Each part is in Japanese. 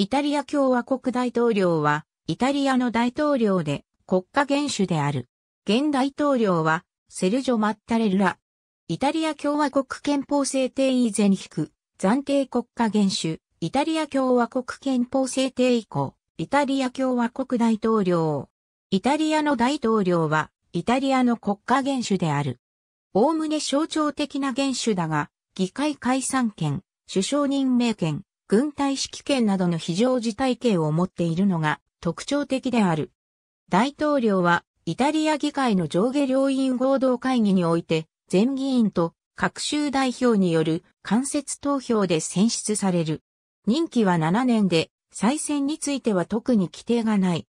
イタリア共和国大統領は、イタリアの大統領で国家元首である。現大統領は、セルジョ・マッタレルラ。イタリア共和国憲法制定以前引く、暫定国家元首、イタリア共和国憲法制定以降、イタリア共和国大統領。イタリアの大統領は、イタリアの国家元首である。おおむね象徴的な元首だが、議会解散権、首相任命権、軍隊指揮権などの非常事態権を持っているのが特徴的である。大統領はイタリア議会の上下両院合同会議において全議員と各州代表による間接投票で選出される。任期は7年で再選については特に規定がない。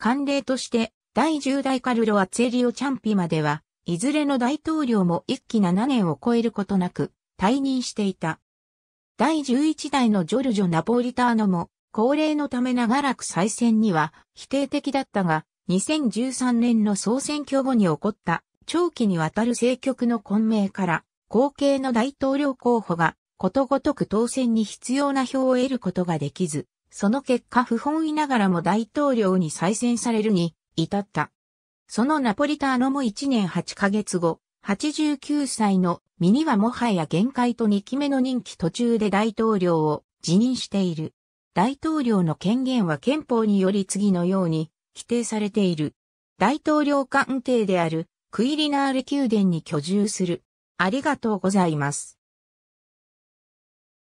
慣例として第10代カルロ・アツェリオ・チャンピまでは、いずれの大統領も一期7年を超えることなく退任していた。第11代のジョルジョ・ナポリターノも、高齢のため長らく再選には否定的だったが、2013年の総選挙後に起こった長期にわたる政局の混迷から、後継の大統領候補がことごとく当選に必要な票を得ることができず、その結果不本意ながらも大統領に再選されるに至った。そのナポリターノも1年8ヶ月後、89歳のミニはもはや限界と2期目の任期途中で大統領を辞任している。大統領の権限は憲法により次のように規定されている。大統領官邸であるクイリナーレ宮殿に居住する。ありがとうございます。